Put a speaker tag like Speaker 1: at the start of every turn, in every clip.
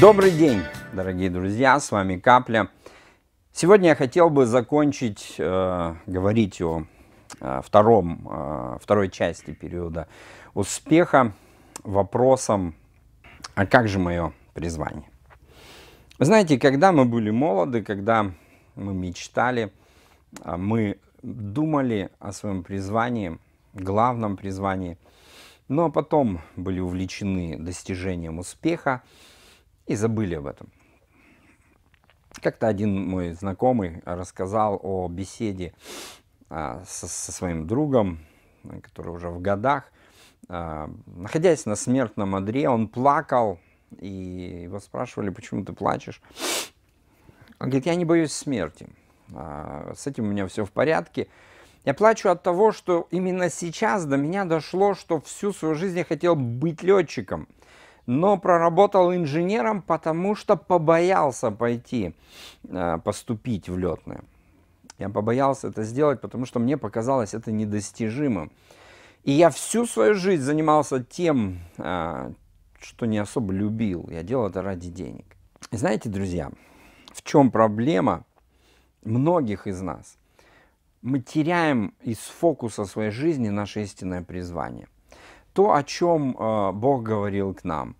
Speaker 1: Добрый день, дорогие друзья, с вами Капля. Сегодня я хотел бы закончить э, говорить о э, втором, э, второй части периода успеха вопросом, а как же мое призвание? Вы знаете, когда мы были молоды, когда мы мечтали, а мы думали о своем призвании, главном призвании, но потом были увлечены достижением успеха, и забыли об этом. Как-то один мой знакомый рассказал о беседе а, со, своим другом, который уже в годах. А, находясь на смертном одре, он плакал, и его спрашивали, почему ты плачешь. Он говорит, я не боюсь смерти. А, с этим у меня все в порядке. Я плачу от того, что именно сейчас до меня дошло, что всю свою жизнь я хотел быть летчиком – но проработал инженером, потому что побоялся пойти э, поступить в летное. Я побоялся это сделать, потому что мне показалось это недостижимым. И я всю свою жизнь занимался тем, э, что не особо любил. Я делал это ради денег. знаете, друзья, в чем проблема многих из нас? Мы теряем из фокуса своей жизни наше истинное призвание – то, о чем э, Бог говорил к нам,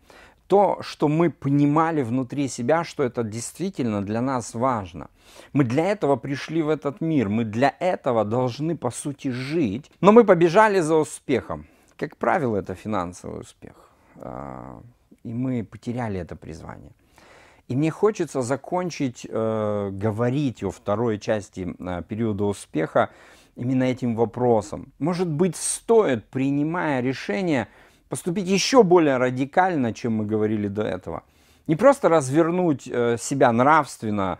Speaker 1: то, что мы понимали внутри себя, что это действительно для нас важно. Мы для этого пришли в этот мир, мы для этого должны, по сути, жить, но мы побежали за успехом. Как правило, это финансовый успех. Э, и мы потеряли это призвание. И мне хочется закончить э, говорить о второй части э, периода успеха именно этим вопросом. Может быть, стоит, принимая решение, поступить еще более радикально, чем мы говорили до этого. Не просто развернуть э, себя нравственно,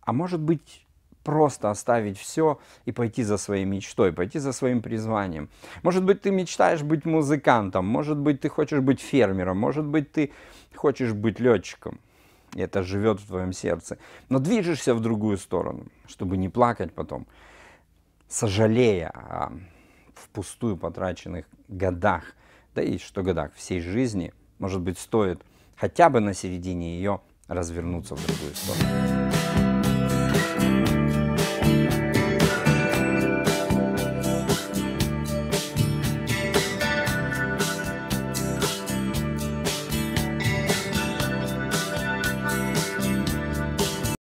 Speaker 1: а может быть, просто оставить все и пойти за своей мечтой, пойти за своим призванием. Может быть, ты мечтаешь быть музыкантом, может быть, ты хочешь быть фермером, может быть, ты хочешь быть летчиком. И это живет в твоем сердце. Но движешься в другую сторону, чтобы не плакать потом сожалея о впустую потраченных годах, да и что годах, всей жизни, может быть, стоит хотя бы на середине ее развернуться в другую сторону.